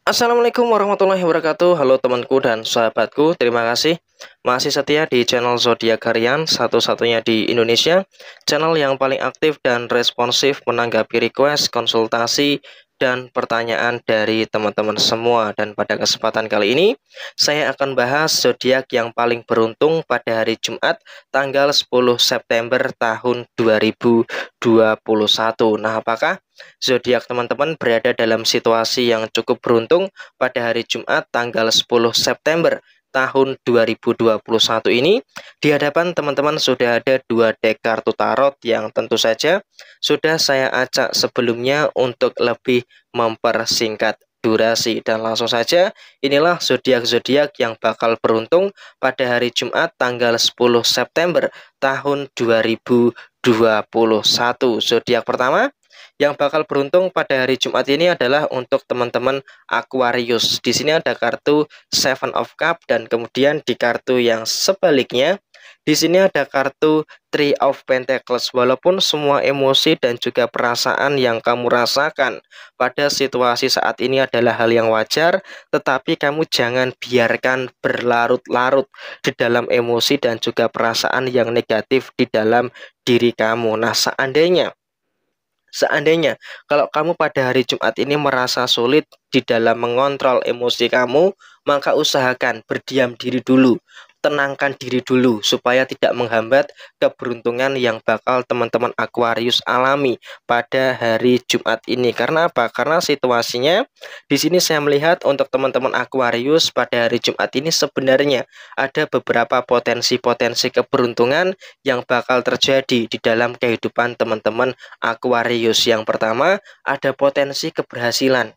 Assalamualaikum warahmatullahi wabarakatuh Halo temanku dan sahabatku Terima kasih masih setia di channel Zodiak Satu-satunya di Indonesia Channel yang paling aktif dan responsif Menanggapi request, konsultasi, dan pertanyaan dari teman-teman semua. Dan pada kesempatan kali ini, saya akan bahas zodiak yang paling beruntung pada hari Jumat tanggal 10 September tahun 2021. Nah, apakah zodiak teman-teman berada dalam situasi yang cukup beruntung pada hari Jumat tanggal 10 September tahun 2021 ini di hadapan teman-teman sudah ada dua deck kartu tarot yang tentu saja sudah saya acak sebelumnya untuk lebih mempersingkat durasi dan langsung saja inilah zodiak-zodiak yang bakal beruntung pada hari Jumat tanggal 10 September tahun 2021 zodiak pertama yang bakal beruntung pada hari Jumat ini adalah untuk teman-teman Aquarius. Di sini ada kartu Seven of Cup dan kemudian di kartu yang sebaliknya di sini ada kartu Three of Pentacles. Walaupun semua emosi dan juga perasaan yang kamu rasakan pada situasi saat ini adalah hal yang wajar, tetapi kamu jangan biarkan berlarut-larut di dalam emosi dan juga perasaan yang negatif di dalam diri kamu. Nah, seandainya Seandainya kalau kamu pada hari Jumat ini merasa sulit di dalam mengontrol emosi kamu, maka usahakan berdiam diri dulu, tenangkan diri dulu supaya tidak menghambat keberuntungan yang bakal teman-teman Aquarius alami pada hari Jumat ini. Karena apa? Karena situasinya di sini saya melihat untuk teman-teman Aquarius pada hari Jumat ini sebenarnya ada beberapa potensi-potensi keberuntungan yang bakal terjadi di dalam kehidupan teman-teman Aquarius. Yang pertama, ada potensi keberhasilan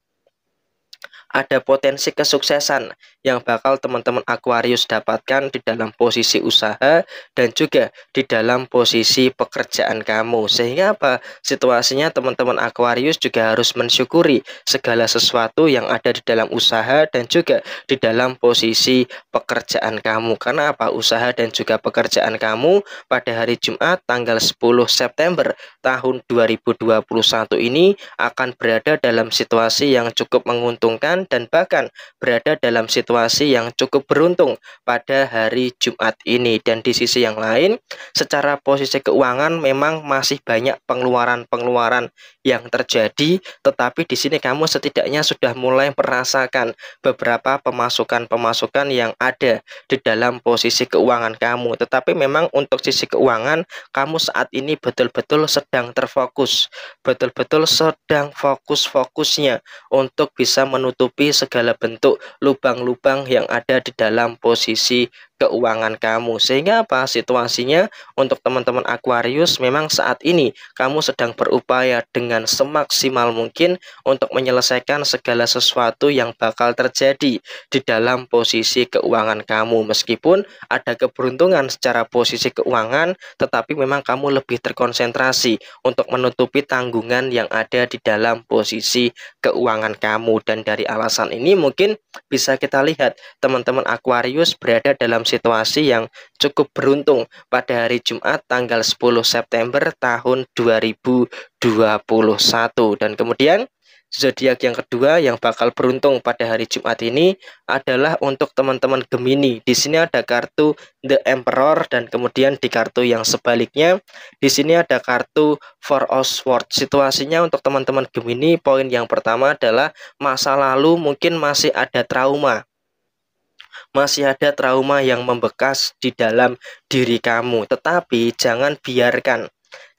ada potensi kesuksesan yang bakal teman-teman Aquarius dapatkan di dalam posisi usaha dan juga di dalam posisi pekerjaan kamu. Sehingga apa? Situasinya teman-teman Aquarius juga harus mensyukuri segala sesuatu yang ada di dalam usaha dan juga di dalam posisi pekerjaan kamu. Karena apa? Usaha dan juga pekerjaan kamu pada hari Jumat tanggal 10 September tahun 2021 ini akan berada dalam situasi yang cukup menguntungkan dan bahkan berada dalam situasi situasi yang cukup beruntung pada hari Jumat ini dan di sisi yang lain secara posisi keuangan memang masih banyak pengeluaran-pengeluaran yang terjadi tetapi di sini kamu setidaknya sudah mulai merasakan beberapa pemasukan-pemasukan yang ada di dalam posisi keuangan kamu tetapi memang untuk sisi keuangan kamu saat ini betul-betul sedang terfokus betul-betul sedang fokus-fokusnya untuk bisa menutupi segala bentuk lubang-lubang lubang yang ada di dalam posisi keuangan kamu. Sehingga apa situasinya untuk teman-teman Aquarius memang saat ini kamu sedang berupaya dengan semaksimal mungkin untuk menyelesaikan segala sesuatu yang bakal terjadi di dalam posisi keuangan kamu. Meskipun ada keberuntungan secara posisi keuangan, tetapi memang kamu lebih terkonsentrasi untuk menutupi tanggungan yang ada di dalam posisi keuangan kamu. Dan dari alasan ini mungkin bisa kita lihat teman-teman Aquarius berada dalam situasi yang cukup beruntung pada hari Jumat tanggal 10 September tahun 2021 dan kemudian zodiak yang kedua yang bakal beruntung pada hari Jumat ini adalah untuk teman-teman Gemini. Di sini ada kartu The Emperor dan kemudian di kartu yang sebaliknya di sini ada kartu Four of Swords. Situasinya untuk teman-teman Gemini poin yang pertama adalah masa lalu mungkin masih ada trauma masih ada trauma yang membekas di dalam diri kamu, tetapi jangan biarkan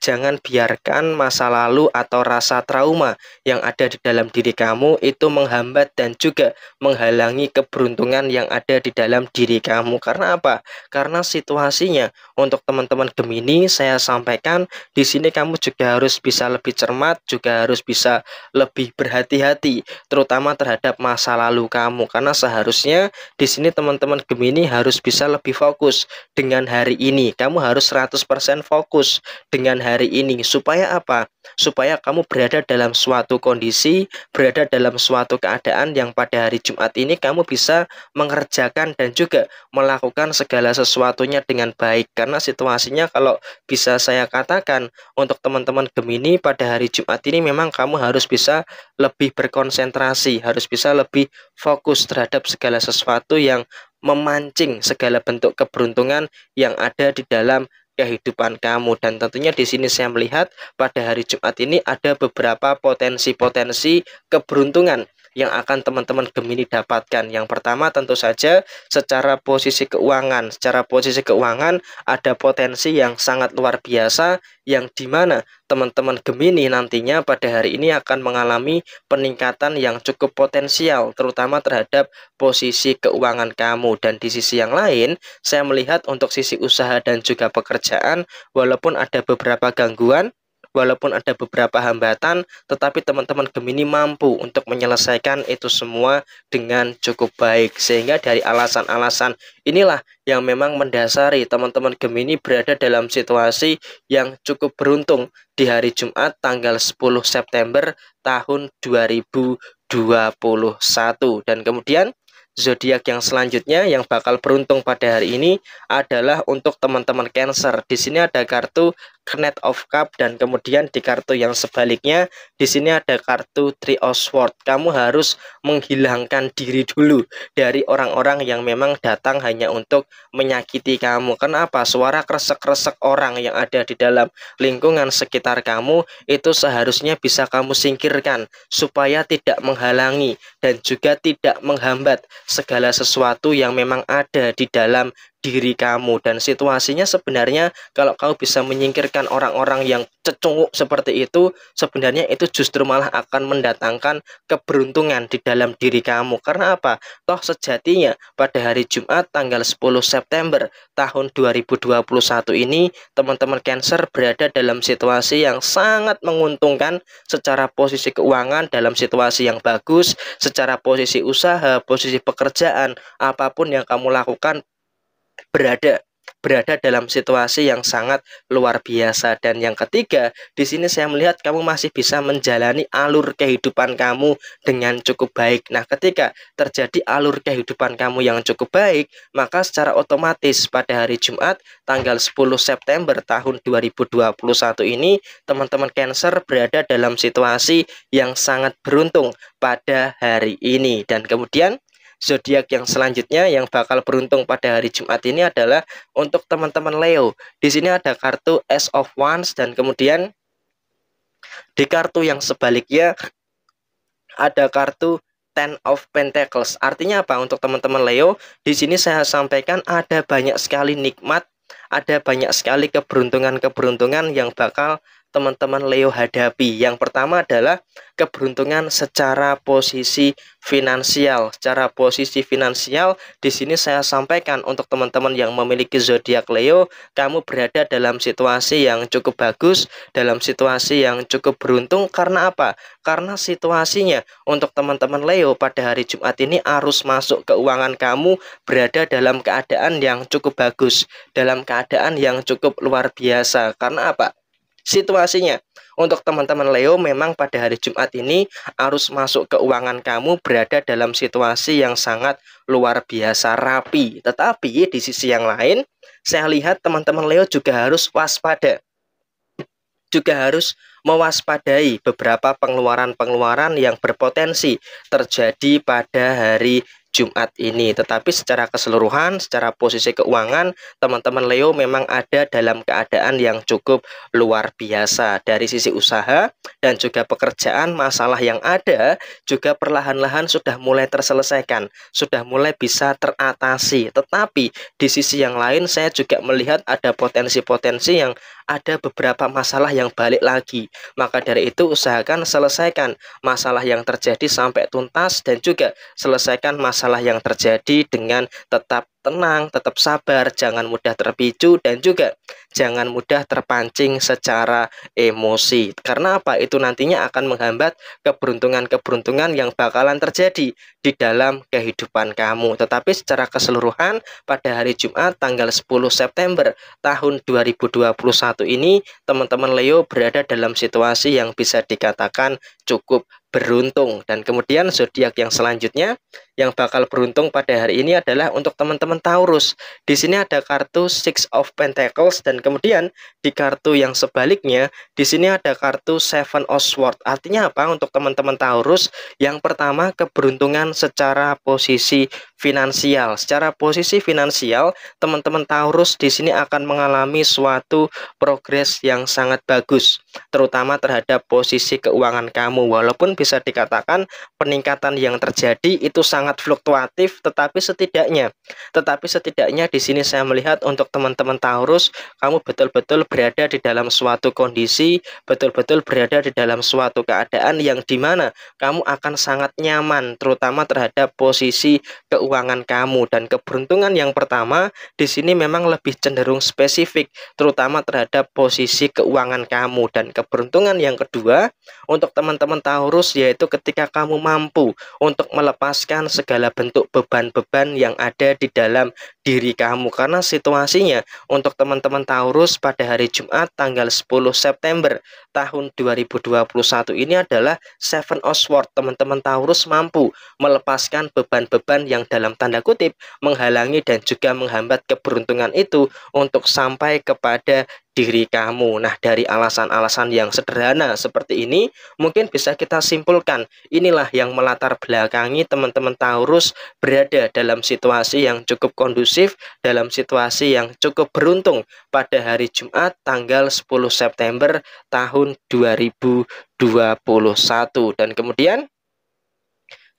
jangan biarkan masa lalu atau rasa trauma yang ada di dalam diri kamu itu menghambat dan juga menghalangi keberuntungan yang ada di dalam diri kamu. Karena apa? Karena situasinya untuk teman-teman Gemini saya sampaikan di sini kamu juga harus bisa lebih cermat, juga harus bisa lebih berhati-hati terutama terhadap masa lalu kamu karena seharusnya di sini teman-teman Gemini harus bisa lebih fokus dengan hari ini. Kamu harus 100% fokus dengan hari hari ini. Supaya apa? Supaya kamu berada dalam suatu kondisi, berada dalam suatu keadaan yang pada hari Jumat ini kamu bisa mengerjakan dan juga melakukan segala sesuatunya dengan baik. Karena situasinya kalau bisa saya katakan untuk teman-teman Gemini pada hari Jumat ini memang kamu harus bisa lebih berkonsentrasi, harus bisa lebih fokus terhadap segala sesuatu yang memancing segala bentuk keberuntungan yang ada di dalam kehidupan kamu dan tentunya di sini saya melihat pada hari Jumat ini ada beberapa potensi-potensi keberuntungan yang akan teman-teman Gemini dapatkan. Yang pertama tentu saja secara posisi keuangan. Secara posisi keuangan ada potensi yang sangat luar biasa yang mana teman-teman Gemini nantinya pada hari ini akan mengalami peningkatan yang cukup potensial terutama terhadap posisi keuangan kamu dan di sisi yang lain saya melihat untuk sisi usaha dan juga pekerjaan walaupun ada beberapa gangguan walaupun ada beberapa hambatan, tetapi teman-teman Gemini mampu untuk menyelesaikan itu semua dengan cukup baik. Sehingga dari alasan-alasan inilah yang memang mendasari teman-teman Gemini berada dalam situasi yang cukup beruntung di hari Jumat tanggal 10 September tahun 2021. Dan kemudian zodiak yang selanjutnya yang bakal beruntung pada hari ini adalah untuk teman-teman Cancer. Di sini ada kartu Knight of Cup dan kemudian di kartu yang sebaliknya di sini ada kartu Three of Sword. Kamu harus menghilangkan diri dulu dari orang-orang yang memang datang hanya untuk menyakiti kamu. Kenapa? Suara kresek-kresek orang yang ada di dalam lingkungan sekitar kamu itu seharusnya bisa kamu singkirkan supaya tidak menghalangi dan juga tidak menghambat segala sesuatu yang memang ada di dalam diri kamu dan situasinya sebenarnya kalau kamu bisa menyingkirkan orang-orang yang cecunguk seperti itu sebenarnya itu justru malah akan mendatangkan keberuntungan di dalam diri kamu karena apa toh sejatinya pada hari Jumat tanggal 10 September tahun 2021 ini teman-teman Cancer berada dalam situasi yang sangat menguntungkan secara posisi keuangan dalam situasi yang bagus secara posisi usaha posisi pekerjaan apapun yang kamu lakukan berada berada dalam situasi yang sangat luar biasa dan yang ketiga di sini saya melihat kamu masih bisa menjalani alur kehidupan kamu dengan cukup baik nah ketika terjadi alur kehidupan kamu yang cukup baik maka secara otomatis pada hari Jumat tanggal 10 September tahun 2021 ini teman-teman Cancer berada dalam situasi yang sangat beruntung pada hari ini dan kemudian zodiak yang selanjutnya yang bakal beruntung pada hari Jumat ini adalah untuk teman-teman Leo. Di sini ada kartu S of Wands dan kemudian di kartu yang sebaliknya ada kartu Ten of Pentacles. Artinya apa untuk teman-teman Leo? Di sini saya sampaikan ada banyak sekali nikmat, ada banyak sekali keberuntungan-keberuntungan yang bakal teman-teman Leo hadapi. Yang pertama adalah keberuntungan secara posisi finansial. Secara posisi finansial di sini saya sampaikan untuk teman-teman yang memiliki zodiak Leo, kamu berada dalam situasi yang cukup bagus, dalam situasi yang cukup beruntung karena apa? Karena situasinya untuk teman-teman Leo pada hari Jumat ini arus masuk keuangan kamu berada dalam keadaan yang cukup bagus, dalam keadaan yang cukup luar biasa. Karena apa? situasinya. Untuk teman-teman Leo memang pada hari Jumat ini arus masuk keuangan kamu berada dalam situasi yang sangat luar biasa rapi. Tetapi di sisi yang lain, saya lihat teman-teman Leo juga harus waspada. Juga harus mewaspadai beberapa pengeluaran-pengeluaran yang berpotensi terjadi pada hari Jumat ini. Tetapi secara keseluruhan, secara posisi keuangan, teman-teman Leo memang ada dalam keadaan yang cukup luar biasa. Dari sisi usaha dan juga pekerjaan, masalah yang ada juga perlahan-lahan sudah mulai terselesaikan, sudah mulai bisa teratasi. Tetapi di sisi yang lain, saya juga melihat ada potensi-potensi yang ada beberapa masalah yang balik lagi. Maka dari itu usahakan selesaikan masalah yang terjadi sampai tuntas dan juga selesaikan masalah yang terjadi dengan tetap tenang, tetap sabar, jangan mudah terpicu dan juga jangan mudah terpancing secara emosi. Karena apa? Itu nantinya akan menghambat keberuntungan-keberuntungan yang bakalan terjadi di dalam kehidupan kamu. Tetapi secara keseluruhan pada hari Jumat tanggal 10 September tahun 2021 ini teman-teman Leo berada dalam situasi yang bisa dikatakan cukup beruntung dan kemudian zodiak yang selanjutnya yang bakal beruntung pada hari ini adalah untuk teman-teman Taurus. Di sini ada kartu Six of Pentacles dan kemudian di kartu yang sebaliknya di sini ada kartu Seven of Swords. Artinya apa untuk teman-teman Taurus? Yang pertama keberuntungan secara posisi finansial. Secara posisi finansial, teman-teman Taurus di sini akan mengalami suatu progres yang sangat bagus, terutama terhadap posisi keuangan kamu. Walaupun bisa dikatakan peningkatan yang terjadi itu sangat sangat fluktuatif tetapi setidaknya tetapi setidaknya di sini saya melihat untuk teman-teman Taurus kamu betul-betul berada di dalam suatu kondisi betul-betul berada di dalam suatu keadaan yang dimana kamu akan sangat nyaman terutama terhadap posisi keuangan kamu dan keberuntungan yang pertama di sini memang lebih cenderung spesifik terutama terhadap posisi keuangan kamu dan keberuntungan yang kedua untuk teman-teman Taurus yaitu ketika kamu mampu untuk melepaskan segala bentuk beban-beban yang ada di dalam diri kamu karena situasinya untuk teman-teman Taurus pada hari Jumat tanggal 10 September tahun 2021 ini adalah Seven of Swords. Teman-teman Taurus mampu melepaskan beban-beban yang dalam tanda kutip menghalangi dan juga menghambat keberuntungan itu untuk sampai kepada diri kamu. Nah, dari alasan-alasan yang sederhana seperti ini, mungkin bisa kita simpulkan inilah yang melatar belakangi teman-teman Taurus berada dalam situasi yang cukup kondusif kondusif dalam situasi yang cukup beruntung pada hari Jumat tanggal 10 September tahun 2021 dan kemudian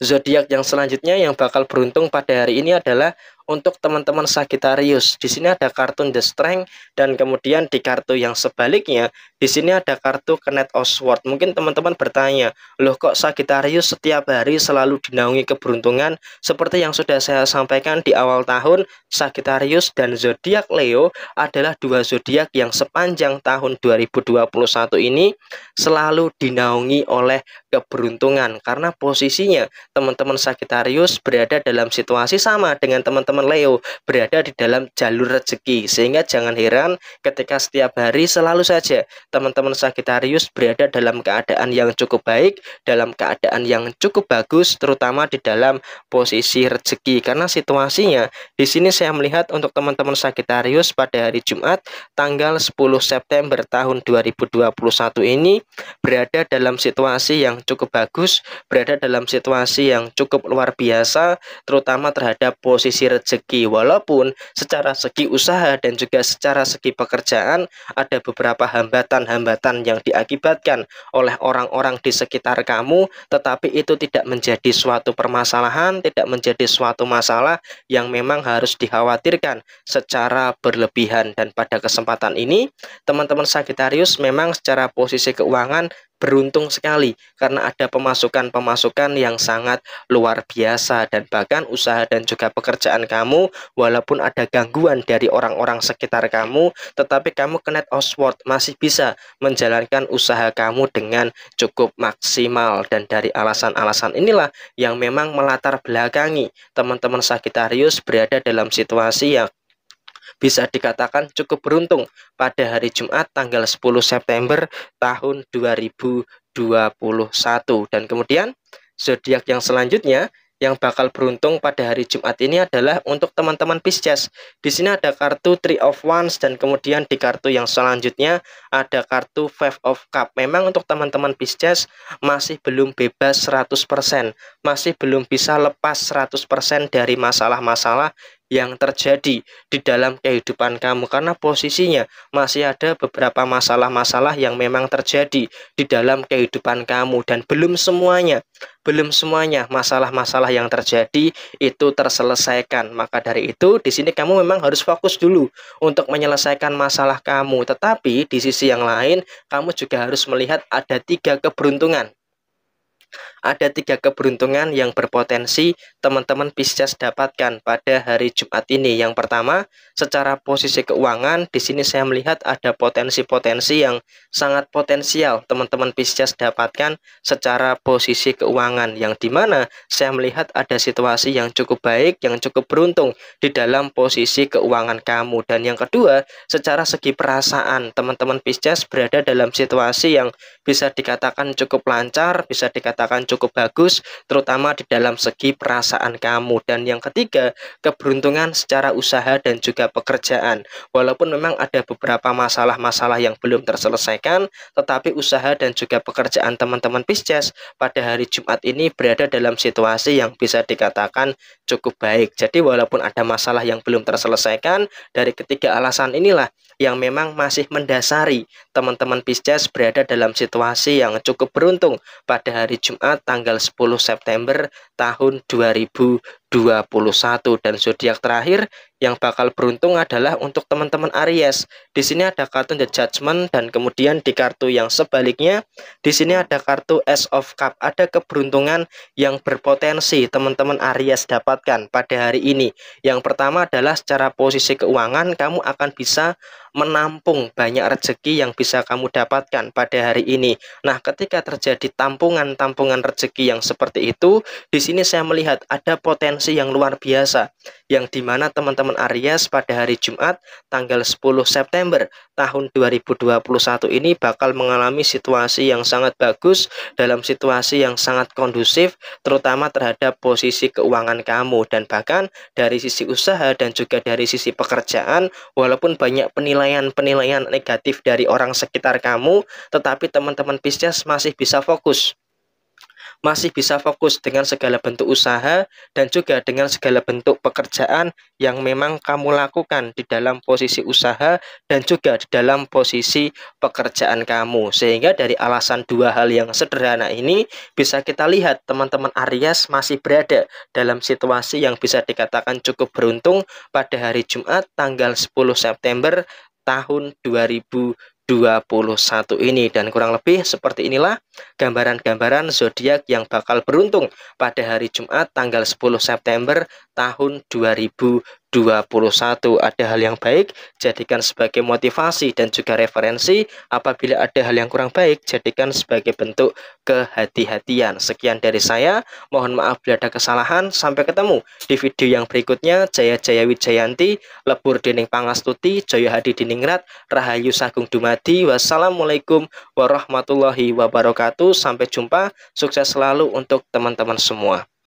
zodiak yang selanjutnya yang bakal beruntung pada hari ini adalah untuk teman-teman Sagittarius. Di sini ada kartu The Strength dan kemudian di kartu yang sebaliknya di sini ada kartu Knight of Sword. Mungkin teman-teman bertanya, "Loh kok Sagittarius setiap hari selalu dinaungi keberuntungan?" Seperti yang sudah saya sampaikan di awal tahun, Sagittarius dan zodiak Leo adalah dua zodiak yang sepanjang tahun 2021 ini selalu dinaungi oleh keberuntungan karena posisinya teman-teman Sagittarius berada dalam situasi sama dengan teman-teman teman-teman Leo berada di dalam jalur rezeki sehingga jangan heran ketika setiap hari selalu saja teman-teman Sagittarius berada dalam keadaan yang cukup baik dalam keadaan yang cukup bagus terutama di dalam posisi rezeki karena situasinya di sini saya melihat untuk teman-teman Sagittarius pada hari Jumat tanggal 10 September tahun 2021 ini berada dalam situasi yang cukup bagus berada dalam situasi yang cukup luar biasa terutama terhadap posisi rezeki rezeki walaupun secara segi usaha dan juga secara segi pekerjaan ada beberapa hambatan-hambatan yang diakibatkan oleh orang-orang di sekitar kamu tetapi itu tidak menjadi suatu permasalahan tidak menjadi suatu masalah yang memang harus dikhawatirkan secara berlebihan dan pada kesempatan ini teman-teman Sagittarius memang secara posisi keuangan beruntung sekali karena ada pemasukan-pemasukan yang sangat luar biasa dan bahkan usaha dan juga pekerjaan kamu walaupun ada gangguan dari orang-orang sekitar kamu tetapi kamu kenet Oswald masih bisa menjalankan usaha kamu dengan cukup maksimal dan dari alasan-alasan inilah yang memang melatar belakangi teman-teman Sagittarius berada dalam situasi yang bisa dikatakan cukup beruntung pada hari Jumat tanggal 10 September tahun 2021. Dan kemudian zodiak yang selanjutnya yang bakal beruntung pada hari Jumat ini adalah untuk teman-teman Pisces. Di sini ada kartu Three of Wands dan kemudian di kartu yang selanjutnya ada kartu Five of Cup. Memang untuk teman-teman Pisces masih belum bebas 100%, masih belum bisa lepas 100% dari masalah-masalah yang terjadi di dalam kehidupan kamu karena posisinya masih ada beberapa masalah-masalah yang memang terjadi di dalam kehidupan kamu dan belum semuanya belum semuanya masalah-masalah yang terjadi itu terselesaikan maka dari itu di sini kamu memang harus fokus dulu untuk menyelesaikan masalah kamu tetapi di sisi yang lain kamu juga harus melihat ada tiga keberuntungan ada tiga keberuntungan yang berpotensi teman-teman Pisces dapatkan pada hari Jumat ini. Yang pertama, secara posisi keuangan, di sini saya melihat ada potensi-potensi yang sangat potensial teman-teman Pisces dapatkan secara posisi keuangan. Yang dimana saya melihat ada situasi yang cukup baik, yang cukup beruntung di dalam posisi keuangan kamu. Dan yang kedua, secara segi perasaan, teman-teman Pisces berada dalam situasi yang bisa dikatakan cukup lancar, bisa dikatakan cukup cukup bagus, terutama di dalam segi perasaan kamu. Dan yang ketiga, keberuntungan secara usaha dan juga pekerjaan. Walaupun memang ada beberapa masalah-masalah yang belum terselesaikan, tetapi usaha dan juga pekerjaan teman-teman Pisces pada hari Jumat ini berada dalam situasi yang bisa dikatakan cukup baik. Jadi walaupun ada masalah yang belum terselesaikan, dari ketiga alasan inilah yang memang masih mendasari teman-teman Pisces berada dalam situasi yang cukup beruntung pada hari Jumat tanggal 10 September tahun 2020. 21 dan zodiak terakhir yang bakal beruntung adalah untuk teman-teman Aries. Di sini ada kartu The Judgment dan kemudian di kartu yang sebaliknya di sini ada kartu S of Cup. Ada keberuntungan yang berpotensi teman-teman Aries dapatkan pada hari ini. Yang pertama adalah secara posisi keuangan kamu akan bisa menampung banyak rezeki yang bisa kamu dapatkan pada hari ini. Nah, ketika terjadi tampungan-tampungan rezeki yang seperti itu, di sini saya melihat ada potensi potensi yang luar biasa yang dimana teman-teman Aries pada hari Jumat tanggal 10 September tahun 2021 ini bakal mengalami situasi yang sangat bagus dalam situasi yang sangat kondusif terutama terhadap posisi keuangan kamu dan bahkan dari sisi usaha dan juga dari sisi pekerjaan walaupun banyak penilaian-penilaian negatif dari orang sekitar kamu tetapi teman-teman Pisces masih bisa fokus masih bisa fokus dengan segala bentuk usaha dan juga dengan segala bentuk pekerjaan yang memang kamu lakukan di dalam posisi usaha dan juga di dalam posisi pekerjaan kamu. Sehingga dari alasan dua hal yang sederhana ini bisa kita lihat teman-teman Aries masih berada dalam situasi yang bisa dikatakan cukup beruntung pada hari Jumat tanggal 10 September tahun 2021 ini dan kurang lebih seperti inilah Gambaran-gambaran zodiak yang bakal beruntung pada hari Jumat tanggal 10 September tahun 2021. Ada hal yang baik, jadikan sebagai motivasi dan juga referensi. Apabila ada hal yang kurang baik, jadikan sebagai bentuk kehati-hatian. Sekian dari saya. Mohon maaf bila ada kesalahan. Sampai ketemu di video yang berikutnya. Jaya Jaya Wijayanti, Lebur Dining Pangastuti, Joyo Hadi Diningrat, Rahayu Sagung Dumadi. Wassalamualaikum warahmatullahi wabarakatuh wabarakatuh. Sampai jumpa, sukses selalu untuk teman-teman semua.